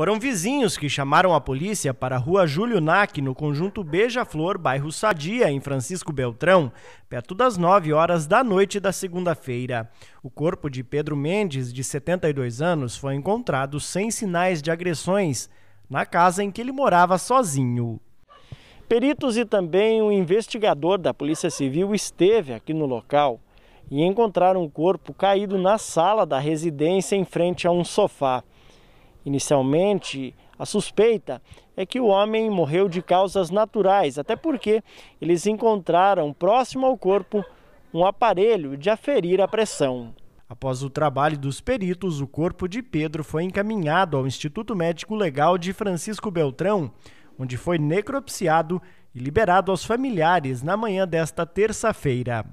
Foram vizinhos que chamaram a polícia para a rua Júlio Nac, no conjunto Beija-Flor, bairro Sadia, em Francisco Beltrão, perto das 9 horas da noite da segunda-feira. O corpo de Pedro Mendes, de 72 anos, foi encontrado sem sinais de agressões na casa em que ele morava sozinho. Peritos e também um investigador da Polícia Civil esteve aqui no local e encontraram o um corpo caído na sala da residência em frente a um sofá. Inicialmente, a suspeita é que o homem morreu de causas naturais, até porque eles encontraram próximo ao corpo um aparelho de aferir a pressão. Após o trabalho dos peritos, o corpo de Pedro foi encaminhado ao Instituto Médico Legal de Francisco Beltrão, onde foi necropsiado e liberado aos familiares na manhã desta terça-feira.